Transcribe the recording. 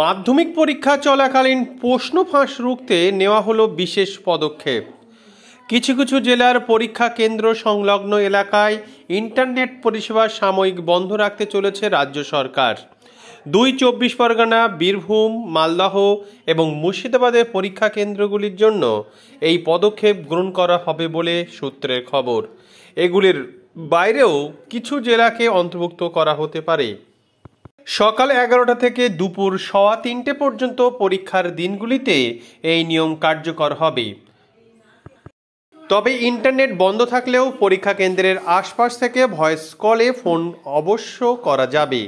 মাধ্যমিক পরীক্ষা চলাকালীন প্রশ্ন ফাঁস রুখতে নেওয়া হলো বিশেষ পদক্ষেপ কিছু কিছু জেলার পরীক্ষা কেন্দ্র সংলগ্ন এলাকায় ইন্টারনেট পরিষেবা সাময়িক বন্ধ রাখতে চলেছে রাজ্য সরকার দুই চব্বিশ পরগনা বীরভূম মালদাহ এবং মুর্শিদাবাদের পরীক্ষা কেন্দ্রগুলির জন্য এই পদক্ষেপ গ্রহণ করা হবে বলে সূত্রের খবর এগুলির বাইরেও কিছু জেলাকে অন্তর্ভুক্ত করা হতে পারে সকাল এগারোটা থেকে দুপুর সওয়া তিনটে পর্যন্ত পরীক্ষার দিনগুলিতে এই নিয়ম কার্যকর হবে তবে ইন্টারনেট বন্ধ থাকলেও পরীক্ষা কেন্দ্রের আশপাশ থেকে ভয়েস কলে ফোন অবশ্য করা যাবে